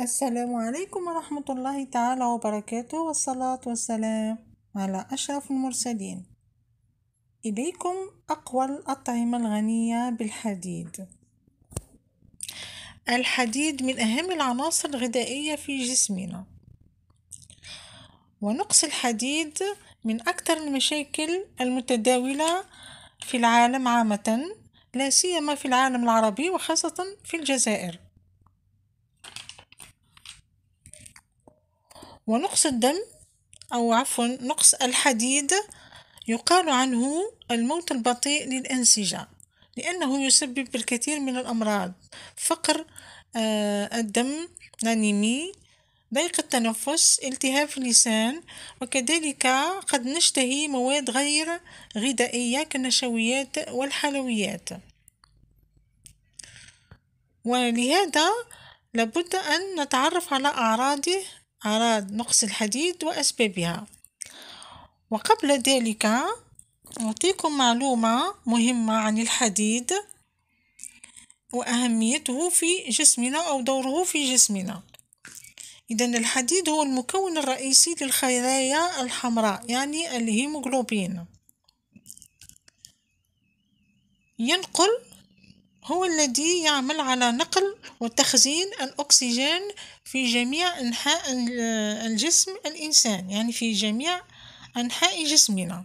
السلام عليكم ورحمة الله تعالى وبركاته والصلاة والسلام على أشرف المرسلين إليكم أقوى الأطعمة الغنية بالحديد الحديد من أهم العناصر الغذائية في جسمنا ونقص الحديد من أكثر المشاكل المتداولة في العالم عامة لا سيما في العالم العربي وخاصة في الجزائر ونقص الدم أو عفوا نقص الحديد يقال عنه الموت البطيء للأنسجة لأنه يسبب الكثير من الأمراض فقر آه، الدم الأنيمي ضيق التنفس التهاب اللسان وكذلك قد نشتهي مواد غير غذائية كالنشويات والحلويات ولهذا لابد أن نتعرف على أعراضه أعراض نقص الحديد وأسبابها وقبل ذلك أعطيكم معلومة مهمة عن الحديد وأهميته في جسمنا أو دوره في جسمنا إذا الحديد هو المكون الرئيسي للخلايا الحمراء يعني الهيموغلوبين ينقل هو الذي يعمل على نقل وتخزين الأكسجين في جميع أنحاء الجسم الإنسان يعني في جميع أنحاء جسمنا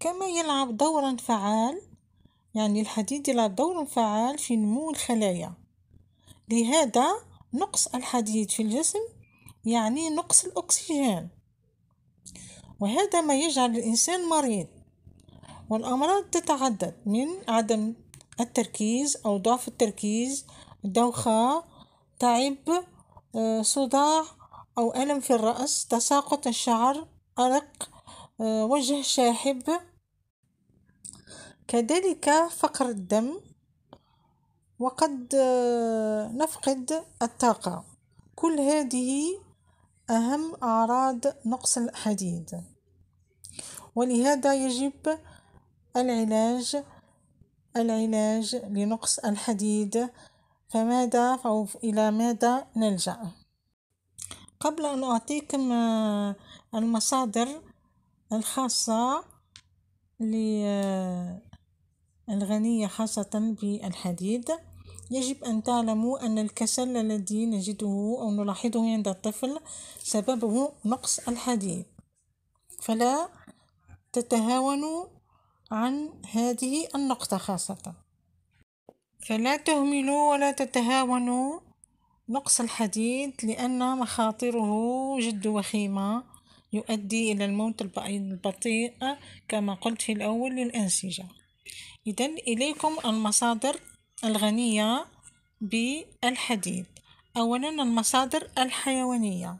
كما يلعب دورا فعال يعني الحديد يلعب دورا فعال في نمو الخلايا لهذا نقص الحديد في الجسم يعني نقص الأكسجين وهذا ما يجعل الإنسان مريض والأمراض تتعدد من عدم التركيز أو ضعف التركيز دوخة تعب آه، صداع أو ألم في الرأس تساقط الشعر أرق آه، وجه شاحب كذلك فقر الدم وقد آه، نفقد الطاقة كل هذه أهم أعراض نقص الحديد ولهذا يجب العلاج العلاج لنقص الحديد فماذا أو إلى ماذا نلجأ قبل أن أعطيكم المصادر الخاصة الغنية خاصة بالحديد يجب أن تعلموا أن الكسل الذي نجده أو نلاحظه عند الطفل سببه نقص الحديد فلا تتهاونوا عن هذه النقطة خاصة فلا تهملوا ولا تتهاونوا نقص الحديد لأن مخاطره جد وخيمة يؤدي إلى الموت البطيء كما قلت في الأول للأنسجة إذا إليكم المصادر الغنية بالحديد أولا المصادر الحيوانية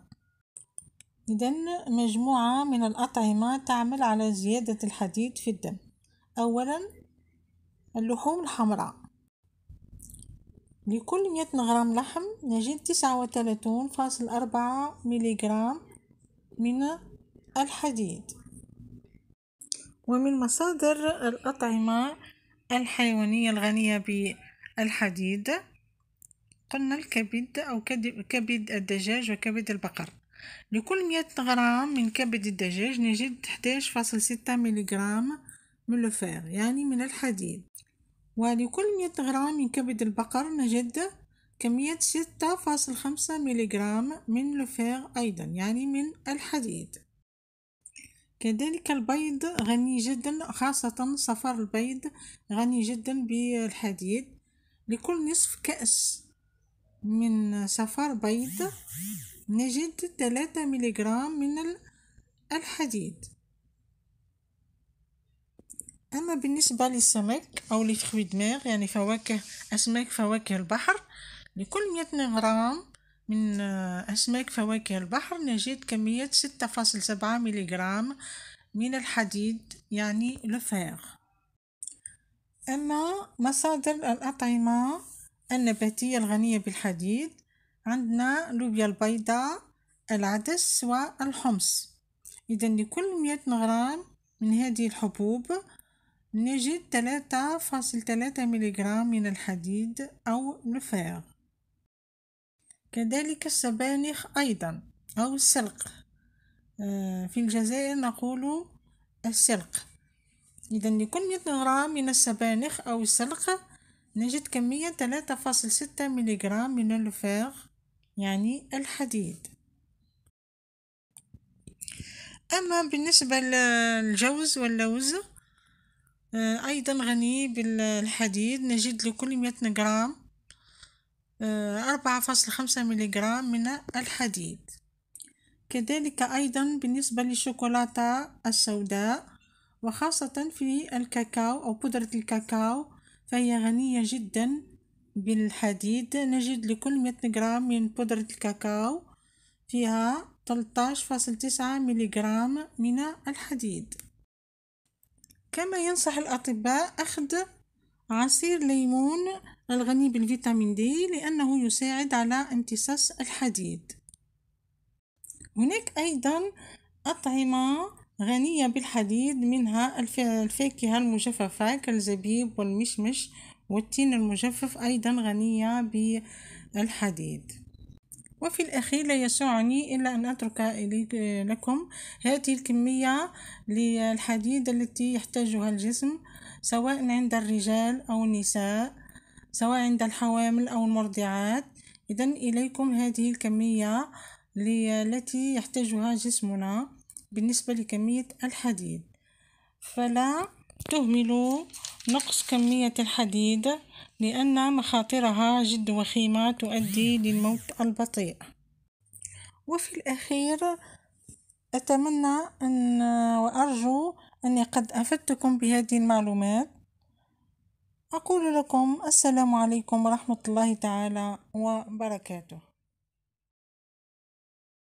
إذا مجموعة من الأطعمة تعمل على زيادة الحديد في الدم أولا اللحوم الحمراء لكل مئة غرام لحم نجد تسعة وثلاثون فاصل أربعة جرام من الحديد ومن مصادر الأطعمة الحيوانية الغنية بالحديد قلنا الكبد أو كبد الدجاج وكبد البقر لكل مئة غرام من كبد الدجاج نجد 11.6 جرام من الفير يعني من الحديد ولكل مئة غرام من كبد البقر نجد كمية ستة فاصل خمسة ميليغرام من الفير أيضا يعني من الحديد كذلك البيض غني جدا خاصة صفار البيض غني جدا بالحديد لكل نصف كأس من صفار بيض نجد ثلاثة ميليغرام من الحديد أما بالنسبة للسمك أو لفخوي دماغ يعني فواكه أسماك فواكه البحر لكل مئة غرام من آه، أسماك فواكه البحر نجد كمية ستة فاصل سبعة من الحديد يعني لفاغ أما مصادر الأطعمة النباتية الغنية بالحديد عندنا لوبيا البيضاء العدس والحمص إذا لكل مئة غرام من هذه الحبوب نجد 3.3 ميليغرام من الحديد أو لوفير كذلك السبانخ أيضا أو السلق آه، في الجزائر نقول السلق إذا لكل 100 غرام من السبانخ أو السلق نجد كمية 3.6 ميليغرام من اللوفير يعني الحديد أما بالنسبة للجوز واللوز آه، أيضا غني بالحديد نجد لكل مئة جرام آه، أربعة فاصل خمسة غرام من الحديد كذلك أيضا بالنسبة للشوكولاتة السوداء وخاصة في الكاكاو أو بودرة الكاكاو فهي غنية جدا بالحديد نجد لكل مئة غرام من بودرة الكاكاو فيها 13.9 ملغرام من الحديد كما ينصح الأطباء أخذ عصير ليمون الغني بالفيتامين دي لأنه يساعد على امتصاص الحديد هناك أيضا أطعمة غنية بالحديد منها الفاكهة المجففة كالزبيب والمشمش والتين المجفف أيضا غنية بالحديد وفي الأخير لا يسعني إلا أن أترك لكم هذه الكمية للحديد التي يحتاجها الجسم سواء عند الرجال أو النساء سواء عند الحوامل أو المرضعات إذا إليكم هذه الكمية التي يحتاجها جسمنا بالنسبة لكمية الحديد فلا تهملوا نقص كمية الحديد لأن مخاطرها جد وخيمة تؤدي للموت البطيء وفي الأخير أتمنى أن وأرجو أني قد أفدتكم بهذه المعلومات أقول لكم السلام عليكم ورحمة الله تعالى وبركاته